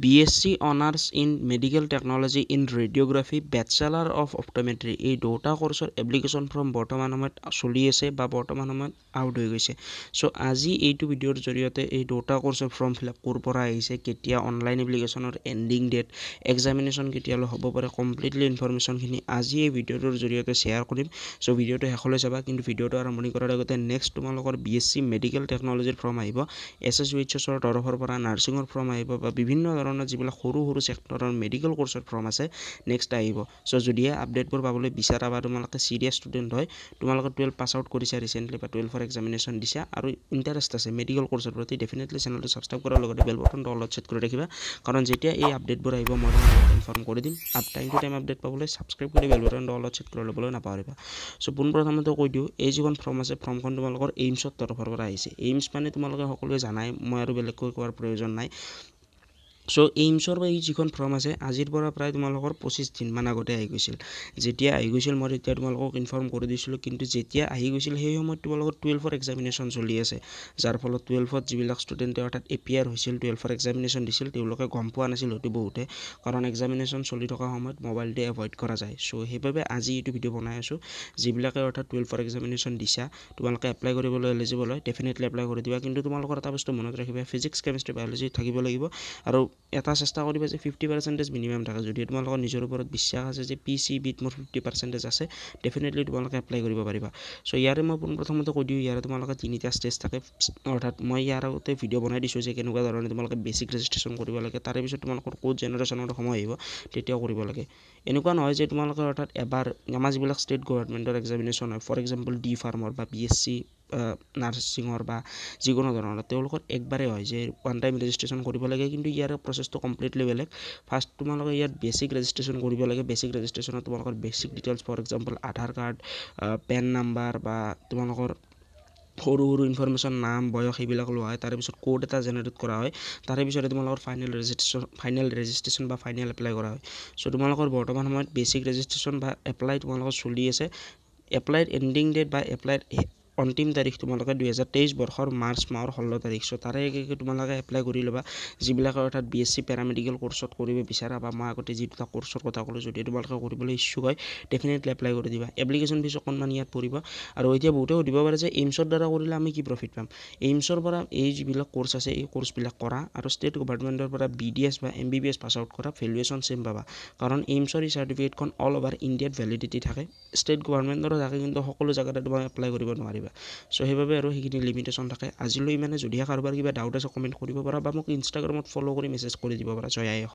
B S C honours in medical technology in radiography bachelor of optometry এই দুটা কৰ্চৰ application form বৰ্তমান সময়ত চলি আছে বা বৰ্তমান সময়ত আউট হৈ গৈছে চ' আজি এইটো ভিডিঅ'ৰ জৰিয়তে এই দুটা কৰ্চৰ ফৰ্ম ফিল আপ ক'ৰ পৰা আহিছে কেতিয়া অনলাইন এপ্লিকেশ্যনৰ এণ্ডিং ডেট এক্সামিনেশ্যন কেতিয়ালৈ হ'ব পাৰে কমপ্লিটলি ইনফৰ্মেশ্যনখিনি আজি এই ভিডিঅ'টোৰ জৰিয়তে শ্বেয়াৰ কৰিম চ' ভিডিঅ'টো শেষলৈ চাবা কিন্তু ভিডিঅ'টো আৰম্ভণি কৰাৰ আগতে নেক্সট তোমালোকৰ বি এছ চি মেডিকেল টেকন'লজিৰ ফৰ্ম আহিব এছ এছ ইউ এইচ এছৰ তৰফৰ পৰা নাৰ্ছিঙৰ ফৰ্ম আহিব বা বিভিন্ন ধৰণৰ যিবিলাক সৰু সৰু ছেক্টৰৰ মেডিকেল কোৰ্চৰ ফৰ্ম আছে নেক্সট আহিব চ' যদিহে আপডেটবোৰ পাবলৈ বিচাৰা বা তোমালোকে ছিৰিয়াছ ষ্টুডেণ্ট হয় তোমালোকে টুৱেল্ভ পাছ আউট কৰিছা ৰিচেণ্টলি বা টুৱেলভৰ এক্সামিনেশ্যন দিছা আৰু ইণ্টাৰেষ্ট আছে মেডিকেল কোৰ্চৰ প্ৰতি ডেফিনেটলি চেনেলটো ছাবস্ক্ৰাইব কৰাৰ লগতে বেল বটনটো অলপ ছেট কৰি ৰাখিবা কাৰণ যেতিয়া এই আপডেটবোৰ আহিব মই তোমালোকক ইনফৰ্ম কৰি দিম আৰু টাইম টু টাইম আপডেট পাবলৈ ছাবস্ক্ৰাইব কৰি বেল বটনটো অলপ ছেট কৰি ল'বলৈ নাপাহৰিবা চ' পোনপ্ৰথমতে কৈ দিওঁ এই যিখন ফৰ্ম আছে ফৰ্মখন তোমালোকৰ এইমছৰ তৰফৰ পৰা আহিছে এইমছ মানে তোমালোকে সকলোৱে জানাই মই আৰু বেলেগকৈ কোৱাৰ প্ৰয়োজন নাই চ' এইমছৰ বা এই যিখন ফৰ্ম আছে আজিৰ পৰা প্ৰায় তোমালোকৰ পঁচিছ দিনমান আগতে আহি গৈছিল যেতিয়া আহি গৈছিল মই তেতিয়া তোমালোকক ইনফৰ্ম কৰি দিছিলোঁ কিন্তু যেতিয়া আহি গৈছিল সেই সময়ত তোমালোকৰ টুৱেলভৰ এক্সামিনেশ্যন চলি আছে যাৰ ফলত টুৱেলভত যিবিলাক ষ্টুডেণ্টে অৰ্থাৎ এপিয়াৰ হৈছিল টুৱেলভৰ এক্সামিনেশ্যন দিছিল তেওঁলোকে গম পোৱা নাছিল হয়তো বহুতে কাৰণ এক্সামিনেশ্যন চলি থকা সময়ত মোবাইলটো এভইড কৰা যায় চ' সেইবাবে আজি এইটো ভিডিঅ' বনাই আছোঁ যিবিলাকে অৰ্থাৎ টুৱেলভৰ এক্সামিনেশ্যন দিছা তোমালোকে এপ্লাই কৰিবলৈ এলিজিবল হয় ডেফিনেটলি এপ্লাই কৰি দিবা কিন্তু তোমালোকৰ এটা বস্তু মনত ৰাখিবা ফিজিক্স কেমেষ্ট্ৰি বায়'লজি থাকিব লাগিব আৰু এটা চেষ্টা কৰিবা যে ফিফটি পাৰ্চেণ্টেজ মিনিমাম থাকে যদি তোমালোকৰ নিজৰ ওপৰত বিশ্বাস আছে যে পি চি বিত মোৰ ফিফটি পাৰ্চেণ্টেজ আছে ডেফিনেটলি তোমালোকে এপ্লাই কৰিব পাৰিবা চ' ইয়াৰে মই পোনপ্ৰথমতে কৈ দিওঁ ইয়াৰে তোমালোকে তিনিটা ষ্টেজ থাকে অৰ্থাৎ মই ইয়াৰ আগতে ভিডিঅ' বনাই দিছোঁ যে কেনেকুৱা ধৰণে তোমালোকে বেছিক ৰেজিষ্ট্ৰেশ্যন কৰিব লাগে তাৰে পিছত তোমালোকৰ ক'ত জেনেৰেশ্যনৰ সময় আহিব তেতিয়াও কৰিব লাগে এনেকুৱা নহয় যে তোমালোকে অৰ্থাৎ এবাৰ আমাৰ যিবিলাক ষ্টেট গভৰ্ণমেণ্টৰ এক্সামিনেশ্যন হয় ফৰ এক্সাম্পল ডি ফাৰ্মৰ বা বি এছ চি নাৰ্ছিঙৰ বা যিকোনো ধৰণৰ তেওঁলোকৰ একবাৰে হয় যে ওৱান টাইম ৰেজিষ্ট্ৰেশ্যন কৰিব লাগে কিন্তু ইয়াৰ প্ৰচেছটো কমপ্লিটলি বেলেগ ফাৰ্ষ্ট তোমালোকে ইয়াত বেচিক ৰেজিষ্ট্ৰেশ্যন কৰিব লাগে বেচিক ৰেজিষ্ট্ৰেশ্যনত তোমালোকৰ basic details for example Aadhaar card PAN number বা তোমালোকৰ সৰু সৰু ইনফৰমেশ্যন নাম বয়স সেইবিলাক লোৱা হয় তাৰপিছত ক'ড এটা জেনেৰেট কৰা হয় তাৰে পিছতে তোমালোকৰ ফাইনেল ৰেজিষ্ট্ৰেশ্যন ফাইনেল ৰেজিষ্ট্ৰেশ্যন বা ফাইনেল এপ্লাই কৰা হয় চ' তোমালোকৰ বৰ্তমান সময়ত বেচিক ৰেজিষ্ট্ৰেশ্যন বা এপ্লাই তোমালোকৰ চলি আছে এপ্লাইৰ এণ্ডিং ডেট বা এপ্লাইৰ অন্তিম তাৰিখ তোমালোকে দুহেজাৰ তেইছ বৰ্ষৰ মাৰ্চ মাহৰ ষোল্ল তাৰিখ চ' তাৰে একে একে তোমালোকে এপ্লাই কৰি ল'বা যিবিলাকে অৰ্থাৎ বি এছ চি পেৰামেডিকেল কৰ্চত কৰিব বিচাৰা বা মই আগতে যি দুটা কৰ্চৰ কথা ক'লোঁ যদি তোমালোকে কৰিবলৈ ইচ্ছুক হয় ডেফিনেটলি এপ্লাই কৰি দিবা এপ্লিকেশ্যন ফিজ অকণমান ইয়াত পৰিব আৰু এতিয়া বহুতে সুধিব পাৰে যে এইমছৰ দ্বাৰা কৰিলে আমি কি প্ৰফিট পাম এইমছৰ পৰা এই যিবিলাক কৰ্চ আছে এই কৰ্চবিলাক কৰা আৰু ষ্টেট গভৰ্ণমেণ্টৰ পৰা বি ডি এছ বা M B B S pass out কৰা ভেলুৱেশ্যন চেম পাবা কাৰণ এইমছৰ এই চাৰ্টিফিকেটখন অল অভাৰ ইণ্ডিয়াত ভেলিডিটি থাকে ষ্টেট গভৰ্ণমেণ্টৰো থাকে কিন্তু সকলো জেগাতে তোমাক এপ্লাই কৰিব নোৱাৰিবা চ' সেইবাবে আৰু সেইখিনি লিমিটেশ্যন থাকে আজিলৈ মানে যদিহে কাৰোবাৰ কিবা ডাউট আছে কমেণ্ট কৰিব পাৰা বা মোক ইনষ্টাগ্ৰামত ফ'ল' কৰি মেছেজ কৰি দিব পাৰা জয়াই হওক